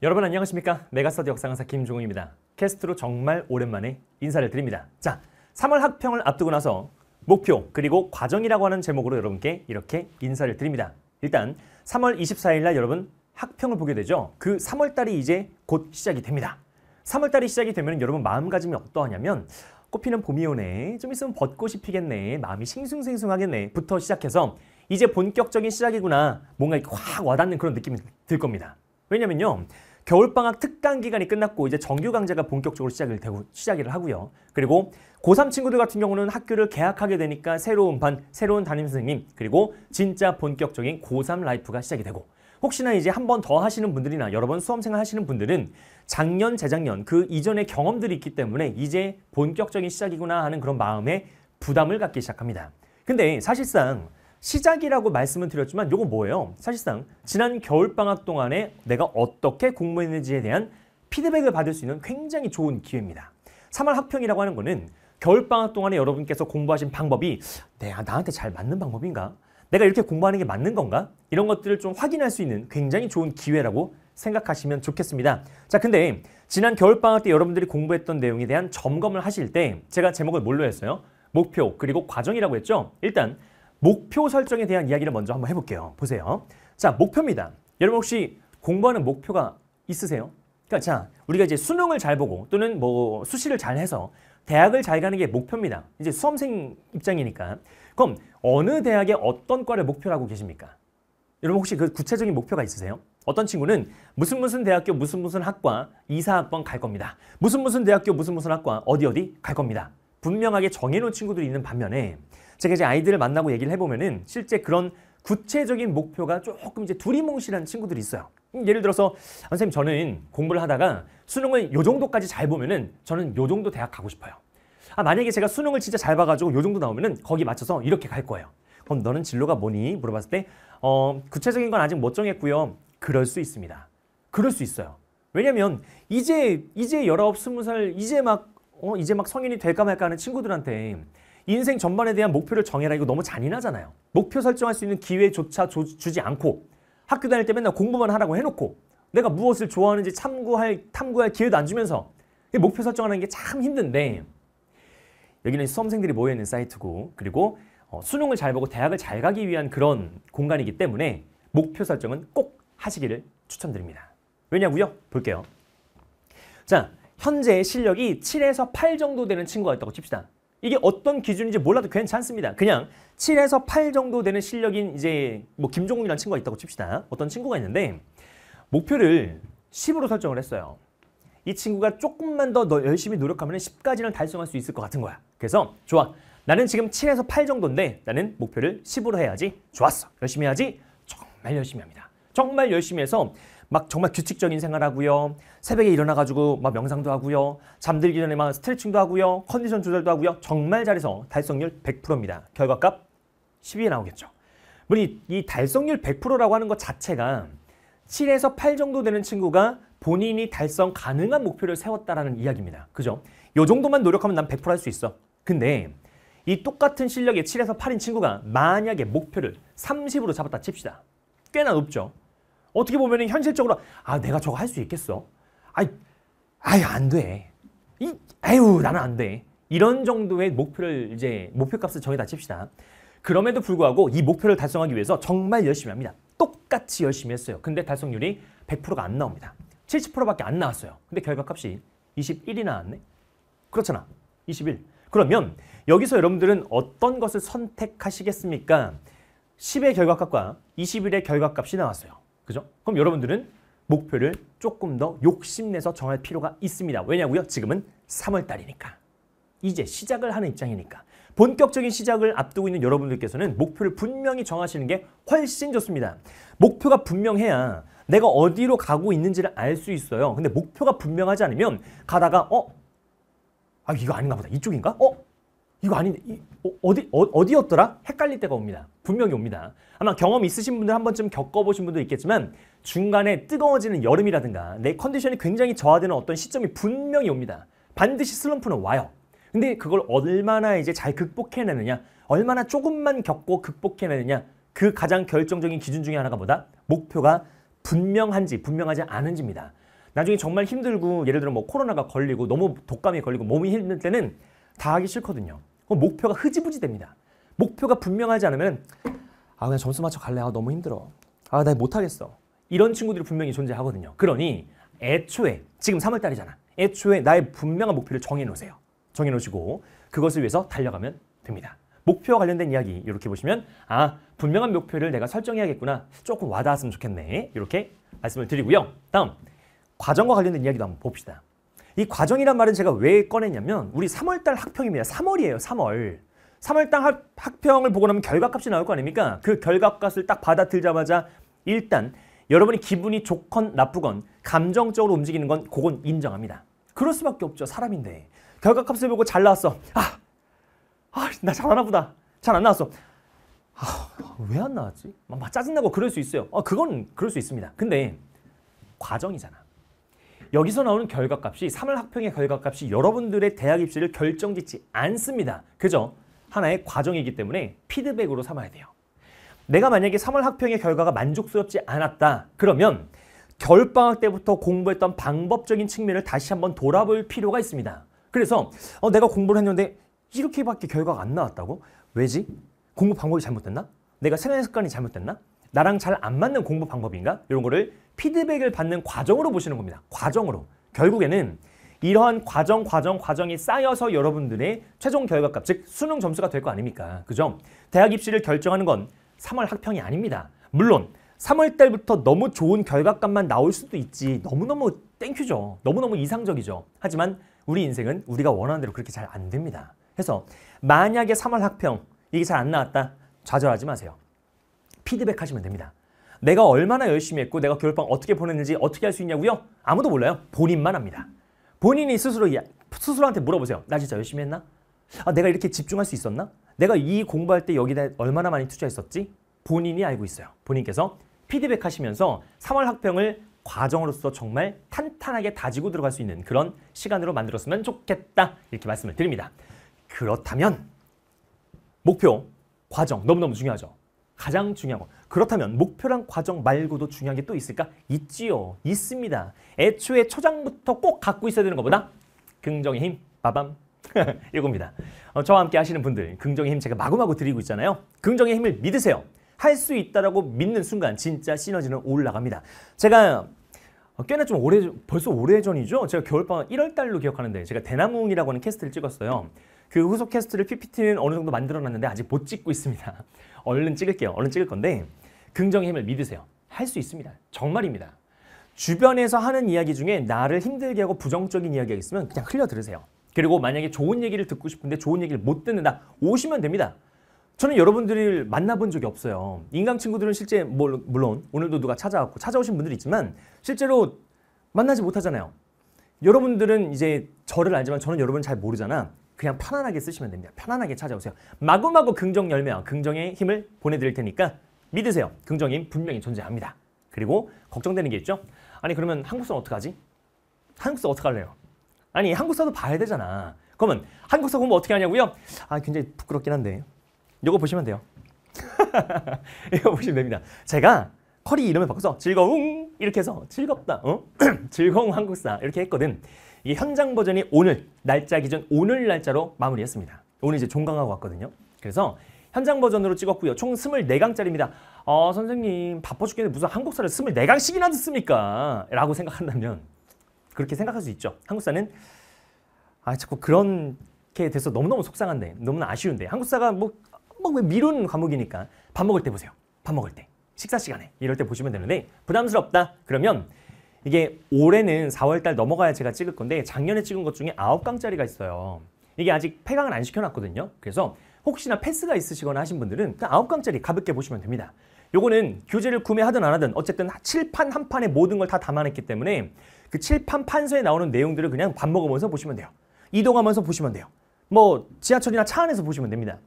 여러분 안녕하십니까 메가스터디 역사 강사 김종훈입니다 캐스트로 정말 오랜만에 인사를 드립니다 자 3월 학평을 앞두고 나서 목표 그리고 과정이라고 하는 제목으로 여러분께 이렇게 인사를 드립니다 일단 3월 24일날 여러분 학평을 보게 되죠 그 3월달이 이제 곧 시작이 됩니다 3월달이 시작이 되면 여러분 마음가짐이 어떠하냐면 꽃피는 봄이 오네 좀 있으면 벚꽃이 피겠네 마음이 싱숭생숭하겠네 부터 시작해서 이제 본격적인 시작이구나 뭔가 확 와닿는 그런 느낌이 들 겁니다 왜냐면요 겨울방학 특강 기간이 끝났고 이제 정규 강제가 본격적으로 시작이 되고 시작을 하고요. 그리고 고3 친구들 같은 경우는 학교를 개학하게 되니까 새로운 반, 새로운 담임 선생님, 그리고 진짜 본격적인 고3 라이프가 시작이 되고 혹시나 이제 한 번 더 하시는 분들이나 여러 번 수험생활 하시는 분들은 작년, 재작년 그 이전의 경험들이 있기 때문에 이제 본격적인 시작이구나 하는 그런 마음에 부담을 갖기 시작합니다. 근데 사실상 시작이라고 말씀은 드렸지만 이건 뭐예요? 사실상 지난 겨울방학 동안에 내가 어떻게 공부했는지에 대한 피드백을 받을 수 있는 굉장히 좋은 기회입니다. 3월 학평이라고 하는 거는 겨울방학 동안에 여러분께서 공부하신 방법이 내가 네, 아, 나한테 잘 맞는 방법인가? 내가 이렇게 공부하는 게 맞는 건가? 이런 것들을 좀 확인할 수 있는 굉장히 좋은 기회라고 생각하시면 좋겠습니다. 자, 근데 지난 겨울방학 때 여러분들이 공부했던 내용에 대한 점검을 하실 때 제가 제목을 뭘로 했어요? 목표 그리고 과정이라고 했죠? 일단 목표 설정에 대한 이야기를 먼저 한번 해볼게요. 보세요. 자, 목표입니다. 여러분 혹시 공부하는 목표가 있으세요? 그러니까 자, 우리가 이제 수능을 잘 보고 또는 뭐 수시를 잘 해서 대학을 잘 가는 게 목표입니다. 이제 수험생 입장이니까. 그럼 어느 대학에 어떤 과를 목표로 하고 계십니까? 여러분 혹시 그 구체적인 목표가 있으세요? 어떤 친구는 무슨 무슨 대학교 무슨 무슨 학과 이사학번 갈 겁니다. 무슨 무슨 대학교 무슨 무슨 학과 어디 어디 갈 겁니다. 분명하게 정해놓은 친구들이 있는 반면에 제가 이제 아이들을 만나고 얘기를 해보면은 실제 그런 구체적인 목표가 조금 이제 두리뭉실한 친구들이 있어요. 음, 예를 들어서 선생님 저는 공부를 하다가 수능을 요 정도까지 잘 보면은 저는 요 정도 대학 가고 싶어요. 아 만약에 제가 수능을 진짜 잘 봐가지고 요 정도 나오면은 거기 맞춰서 이렇게 갈 거예요. 그럼 너는 진로가 뭐니? 물어봤을 때 어, 구체적인 건 아직 못 정했고요. 그럴 수 있습니다. 그럴 수 있어요. 왜냐면 이제 이제 19, 홉 스무 살 이제 막 어, 이제 막 성인이 될까 말까 하는 친구들한테 인생 전반에 대한 목표를 정해라 이거 너무 잔인하잖아요. 목표 설정할 수 있는 기회조차 조, 주지 않고 학교 다닐 때 맨날 공부만 하라고 해놓고 내가 무엇을 좋아하는지 참고할 탐구할 기회도 안 주면서 목표 설정하는 게 참 힘든데 여기는 수험생들이 모여있는 사이트고 그리고 어, 수능을 잘 보고 대학을 잘 가기 위한 그런 공간이기 때문에 목표 설정은 꼭 하시기를 추천드립니다. 왜냐고요? 볼게요. 자, 현재의 실력이 7에서 8 정도 되는 친구가 있다고 칩시다. 이게 어떤 기준인지 몰라도 괜찮습니다. 그냥 7에서 8 정도 되는 실력인 이제 뭐 김종국이라는 친구가 있다고 칩시다. 어떤 친구가 있는데 목표를 10으로 설정을 했어요. 이 친구가 조금만 더 열심히 노력하면 10까지는 달성할 수 있을 것 같은 거야. 그래서 좋아. 나는 지금 7에서 8 정도인데 나는 목표를 10으로 해야지. 좋았어. 열심히 해야지. 정말 열심히 합니다. 정말 열심히 해서 막 정말 규칙적인 생활하고요. 새벽에 일어나가지고 막 명상도 하고요. 잠들기 전에 막 스트레칭도 하고요. 컨디션 조절도 하고요. 정말 잘해서 달성률 100%입니다. 결과값 10위에 나오겠죠. 물론 이 달성률 100%라고 하는 것 자체가 7에서 8 정도 되는 친구가 본인이 달성 가능한 목표를 세웠다라는 이야기입니다. 그죠? 요 정도만 노력하면 난 100%할 수 있어. 근데 이 똑같은 실력의 7에서 8인 친구가 만약에 목표를 30으로 잡았다 칩시다. 꽤나 높죠. 어떻게 보면 현실적으로 아 내가 저거 할 수 있겠어? 아이 아이 안 돼. 이 아유 나는 안 돼. 이런 정도의 목표를 이제 목표값을 정해다 칩시다. 그럼에도 불구하고 이 목표를 달성하기 위해서 정말 열심히 합니다. 똑같이 열심히 했어요. 근데 달성률이 100%가 안 나옵니다. 70%밖에 안 나왔어요. 근데 결과값이 21이 나왔네. 그렇잖아. 21. 그러면 여기서 여러분들은 어떤 것을 선택하시겠습니까? 10의 결과값과 21의 결과값이 나왔어요. 그죠? 그럼 여러분들은 목표를 조금 더 욕심내서 정할 필요가 있습니다. 왜냐고요? 지금은 3월달이니까. 이제 시작을 하는 입장이니까. 본격적인 시작을 앞두고 있는 여러분들께서는 목표를 분명히 정하시는 게 훨씬 좋습니다. 목표가 분명해야 내가 어디로 가고 있는지를 알 수 있어요. 근데 목표가 분명하지 않으면 가다가 어? 아 이거 아닌가 보다. 이쪽인가? 어? 이거 아닌데 이, 어, 디 어디, 어, 디였더라 헷갈릴 때가 옵니다. 분명히 옵니다. 아마 경험 있으신 분들 한 번쯤 겪어보신 분도 있겠지만 중간에 뜨거워지는 여름이라든가 내 컨디션이 굉장히 저하되는 어떤 시점이 분명히 옵니다. 반드시 슬럼프는 와요. 근데 그걸 얼마나 이제 잘 극복해내느냐 얼마나 조금만 겪고 극복해내느냐 그 가장 결정적인 기준 중에 하나가 뭐다? 목표가 분명한지 분명하지 않은지입니다. 나중에 정말 힘들고 예를 들어 뭐 코로나가 걸리고 너무 독감이 걸리고 몸이 힘들 때는 다 하기 싫거든요. 목표가 흐지부지 됩니다. 목표가 분명하지 않으면 아 그냥 점수 맞춰 갈래. 아 너무 힘들어. 아 나 못하겠어. 이런 친구들이 분명히 존재하거든요. 그러니 애초에 지금 3월달이잖아. 애초에 나의 분명한 목표를 정해놓으세요. 정해놓으시고 그것을 위해서 달려가면 됩니다. 목표와 관련된 이야기 이렇게 보시면 아 분명한 목표를 내가 설정해야겠구나 조금 와닿았으면 좋겠네 이렇게 말씀을 드리고요. 다음 과정과 관련된 이야기도 한번 봅시다. 이 과정이란 말은 제가 왜 꺼냈냐면 우리 3월달 학평입니다. 3월이에요. 3월. 3월달 학평을 보고 나면 결과값이 나올 거 아닙니까? 그 결과값을 딱 받아들자마자 일단 여러분이 기분이 좋건 나쁘건 감정적으로 움직이는 건 그건 인정합니다. 그럴 수밖에 없죠. 사람인데. 결과값을 보고 잘 나왔어. 아, 아나 잘하나 보다. 잘 안 나왔어. 아, 왜 안 나왔지? 막 짜증나고 그럴 수 있어요. 아, 그건 그럴 수 있습니다. 근데 과정이잖아. 여기서 나오는 결과값이 3월 학평의 결과값이 여러분들의 대학 입시를 결정짓지 않습니다. 그죠? 하나의 과정이기 때문에 피드백으로 삼아야 돼요. 내가 만약에 3월 학평의 결과가 만족스럽지 않았다. 그러면 겨울방학 때부터 공부했던 방법적인 측면을 다시 한번 돌아볼 필요가 있습니다. 그래서 어, 내가 공부를 했는데 이렇게밖에 결과가 안 나왔다고? 왜지? 공부 방법이 잘못됐나? 내가 생활 습관이 잘못됐나? 나랑 잘 안 맞는 공부 방법인가? 이런 거를 피드백을 받는 과정으로 보시는 겁니다. 과정으로. 결국에는 이러한 과정, 과정, 과정이 쌓여서 여러분들의 최종 결과값, 즉 수능 점수가 될 거 아닙니까? 그죠? 대학 입시를 결정하는 건 3월 학평이 아닙니다. 물론 3월 달부터 너무 좋은 결과값만 나올 수도 있지 너무너무 땡큐죠. 너무너무 이상적이죠. 하지만 우리 인생은 우리가 원하는 대로 그렇게 잘 안 됩니다. 그래서 만약에 3월 학평 이게 잘 안 나왔다 좌절하지 마세요. 피드백 하시면 됩니다. 내가 얼마나 열심히 했고 내가 겨울방 어떻게 보냈는지 어떻게 할 수 있냐고요? 아무도 몰라요. 본인만 합니다. 본인이 스스로 스스로한테 물어보세요. 나 진짜 열심히 했나? 아, 내가 이렇게 집중할 수 있었나? 내가 이 공부할 때 여기다 얼마나 많이 투자했었지? 본인이 알고 있어요. 본인께서 피드백 하시면서 3월 학평을 과정으로서 정말 탄탄하게 다지고 들어갈 수 있는 그런 시간으로 만들었으면 좋겠다. 이렇게 말씀을 드립니다. 그렇다면 목표, 과정 너무너무 중요하죠. 가장 중요한 거. 그렇다면 목표랑 과정 말고도 중요한 게 또 있을까? 있지요. 있습니다. 애초에 초장부터 꼭 갖고 있어야 되는 것보다 긍정의 힘, 빠밤. 이겁니다. 어, 저와 함께 하시는 분들 긍정의 힘 제가 마구마구 드리고 있잖아요. 긍정의 힘을 믿으세요. 할 수 있다라고 믿는 순간 진짜 시너지는 올라갑니다. 제가 어, 꽤나 좀 오래 벌써 오래 전이죠. 제가 겨울방학 1월 달로 기억하는데 제가 대나무이라고 하는 캐스트를 찍었어요. 그 후속 캐스트를 PPT는 어느 정도 만들어놨는데 아직 못 찍고 있습니다. 얼른 찍을게요. 얼른 찍을 건데 긍정의 힘을 믿으세요. 할 수 있습니다. 정말입니다. 주변에서 하는 이야기 중에 나를 힘들게 하고 부정적인 이야기가 있으면 그냥 흘려 들으세요. 그리고 만약에 좋은 얘기를 듣고 싶은데 좋은 얘기를 못 듣는다 오시면 됩니다. 저는 여러분들을 만나본 적이 없어요. 인강 친구들은 실제 물론 오늘도 누가 찾아왔고 찾아오신 분들이 있지만 실제로 만나지 못하잖아요. 여러분들은 이제 저를 알지만 저는 여러분을 잘 모르잖아. 그냥 편안하게 쓰시면 됩니다. 편안하게 찾아오세요. 마구마구 긍정 열매와 긍정의 힘을 보내드릴 테니까 믿으세요. 긍정의 힘 분명히 존재합니다. 그리고 걱정되는 게 있죠. 아니 그러면 한국사는 어떡하지? 한국사 어떡할래요? 아니 한국사도 봐야 되잖아. 그러면 한국사 공부 어떻게 하냐고요? 아 굉장히 부끄럽긴 한데 이거 보시면 돼요. 이거 보시면 됩니다. 제가 커리 이름을 바꿔서 즐거움 이렇게 해서 즐겁다 어? 즐거운 한국사 이렇게 했거든 이 현장 버전이 오늘 날짜 기준 오늘 날짜로 마무리했습니다 오늘 이제 종강하고 왔거든요 그래서 현장 버전으로 찍었고요 총 24강짜리입니다 어 선생님 바빠 죽겠는데 무슨 한국사를 24강씩이나 듣습니까? 라고 생각한다면 그렇게 생각할 수 있죠 한국사는 아 자꾸 그렇게 돼서 너무너무 속상한데 너무나 아쉬운데 한국사가 뭐, 뭐 미룬 과목이니까 밥 먹을 때 보세요 밥 먹을 때 식사 시간에 이럴 때 보시면 되는데 부담스럽다 그러면 이게 올해는 4월달 넘어가야 제가 찍을 건데 작년에 찍은 것 중에 9강짜리가 있어요. 이게 아직 폐강을 안 시켜놨거든요. 그래서 혹시나 패스가 있으시거나 하신 분들은 9강짜리 그 가볍게 보시면 됩니다. 요거는 교재를 구매하든 안 하든 어쨌든 칠판 한 판에 모든 걸 다 담아냈기 때문에 그 칠판 판서에 나오는 내용들을 그냥 밥 먹으면서 보시면 돼요. 이동하면서 보시면 돼요. 뭐 지하철이나 차 안에서 보시면 됩니다.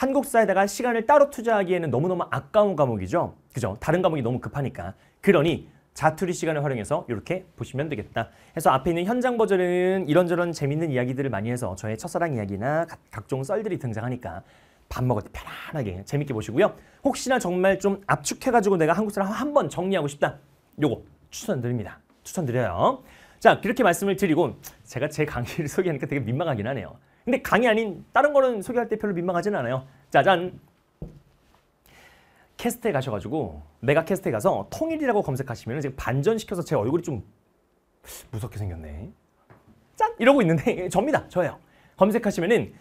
한국사에다가 시간을 따로 투자하기에는 너무너무 아까운 과목이죠. 그죠? 다른 과목이 너무 급하니까. 그러니 자투리 시간을 활용해서 이렇게 보시면 되겠다. 해서 앞에 있는 현장 버전은 이런저런 재밌는 이야기들을 많이 해서 저의 첫사랑 이야기나 각, 각종 썰들이 등장하니까 밥 먹을 때 편안하게 재밌게 보시고요. 혹시나 정말 좀 압축해가지고 내가 한국 사를한 번 정리하고 싶다. 요거 추천드립니다. 추천드려요. 자, 그렇게 말씀을 드리고 제가 제 강의를 소개하니까 되게 민망하긴 하네요. 근데 강의 아닌 다른 거는 소개할 때 별로 민망하진 않아요. 짜잔. 캐스트에 가셔가지고 내가 캐스트에 가서 통일이라고 검색하시면 지금 반전시켜서 제 얼굴이 좀 무섭게 생겼네. 짠! 이러고 있는데 접니다. 저예요. 검색하시면은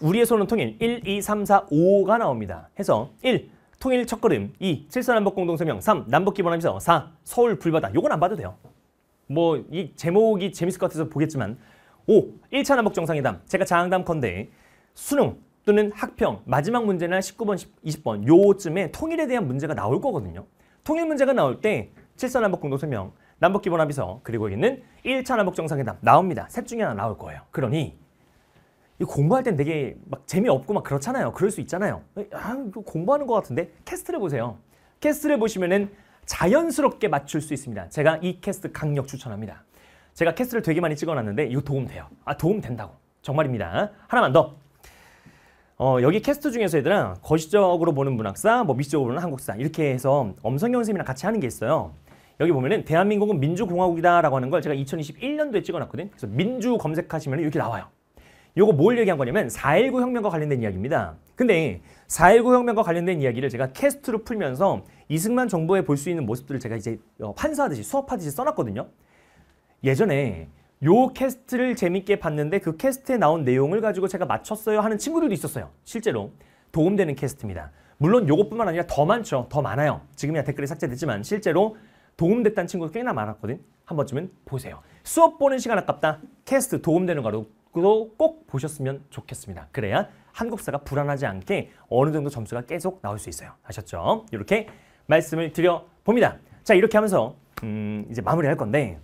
우리의 손은 통일 1, 2, 3, 4, 5가 나옵니다. 해서 1. 통일 첫걸음 2. 칠선남북공동성명 3. 남북기본합의서 4. 서울 불바다 요건 안 봐도 돼요. 뭐 이 제목이 재밌을 것 같아서 보겠지만 오, 1차 남북 정상회담. 제가 장담컨대 수능 또는 학평 마지막 문제나 19번, 20번 요쯤에 통일에 대한 문제가 나올 거거든요. 통일 문제가 나올 때 7선 남북 공동설명 남북 기본합의서 그리고 있는 1차 남북 정상회담 나옵니다. 셋 중에 하나 나올 거예요. 그러니 이 공부할 땐 되게 막 재미없고 막 그렇잖아요. 그럴 수 있잖아요. 아, 공부하는 것 같은데 캐스트를 보세요. 캐스트를 보시면은 자연스럽게 맞출 수 있습니다. 제가 이 캐스트 강력 추천합니다. 제가 캐스를 되게 많이 찍어놨는데 이거 도움 돼요. 아 도움 된다고. 정말입니다. 하나만 더. 어, 여기 캐스트 중에서 얘들아 거시적으로 보는 문학사, 뭐 미시적으로 보는 한국사 이렇게 해서 엄성경 선생님이랑 같이 하는 게 있어요. 여기 보면은 대한민국은 민주공화국이다라고 하는 걸 제가 2021년도에 찍어놨거든. 그래서 민주 검색하시면 이렇게 나와요. 요거 뭘 얘기한 거냐면 4.19 혁명과 관련된 이야기입니다. 근데 4.19 혁명과 관련된 이야기를 제가 캐스트로 풀면서 이승만 정부에 볼 수 있는 모습들을 제가 이제 어, 판사하듯이 수업하듯이 써놨거든요. 예전에 요 캐스트를 재밌게 봤는데 그 캐스트에 나온 내용을 가지고 제가 맞췄어요 하는 친구들도 있었어요. 실제로 도움되는 캐스트입니다. 물론 요것뿐만 아니라 더 많죠. 더 많아요. 지금이야 댓글이 삭제됐지만 실제로 도움됐다는 친구도 꽤나 많았거든. 한 번쯤은 보세요. 수업 보는 시간 아깝다. 캐스트 도움되는 거로 꼭 보셨으면 좋겠습니다. 그래야 한국사가 불안하지 않게 어느 정도 점수가 계속 나올 수 있어요. 아셨죠? 이렇게 말씀을 드려봅니다. 자 이렇게 하면서 음, 이제 마무리할 건데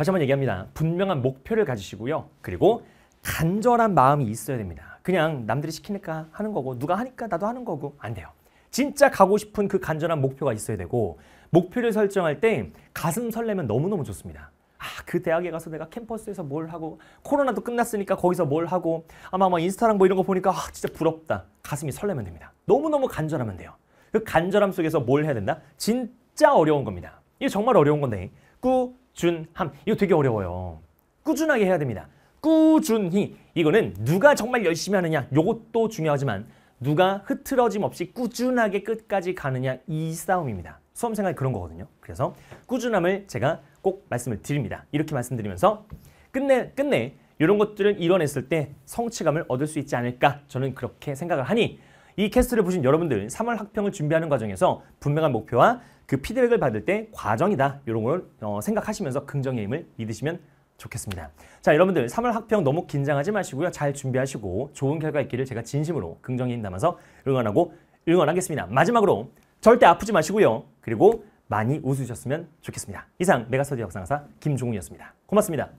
다시 한번 얘기합니다. 분명한 목표를 가지시고요. 그리고 간절한 마음이 있어야 됩니다. 그냥 남들이 시키니까 하는 거고 누가 하니까 나도 하는 거고 안 돼요. 진짜 가고 싶은 그 간절한 목표가 있어야 되고 목표를 설정할 때 가슴 설레면 너무너무 좋습니다. 아, 그 대학에 가서 내가 캠퍼스에서 뭘 하고 코로나도 끝났으니까 거기서 뭘 하고 아마 막 뭐 인스타랑 뭐 이런 거 보니까 아, 진짜 부럽다. 가슴이 설레면 됩니다. 너무너무 간절하면 돼요. 그 간절함 속에서 뭘 해야 된다? 진짜 어려운 겁니다. 이게 정말 어려운 건데 꾸 준함. 이거 되게 어려워요. 꾸준하게 해야 됩니다. 꾸준히. 이거는 누가 정말 열심히 하느냐. 요것도 중요하지만 누가 흐트러짐 없이 꾸준하게 끝까지 가느냐 이 싸움입니다. 수험생활 그런 거거든요. 그래서 꾸준함을 제가 꼭 말씀을 드립니다. 이렇게 말씀드리면서 끝내 끝내 이런 것들을 이뤄냈을 때 성취감을 얻을 수 있지 않을까 저는 그렇게 생각을 하니 이 캐스트를 보신 여러분들 3월 학평을 준비하는 과정에서 분명한 목표와 그 피드백을 받을 때 과정이다 이런 걸 어, 생각하시면서 긍정의 힘을 믿으시면 좋겠습니다. 자 여러분들 3월 학평 너무 긴장하지 마시고요. 잘 준비하시고 좋은 결과 있기를 제가 진심으로 긍정의 힘 담아서 응원하고 응원하겠습니다. 마지막으로 절대 아프지 마시고요. 그리고 많이 웃으셨으면 좋겠습니다. 이상 메가스터디 역상사 김종훈이었습니다. 고맙습니다.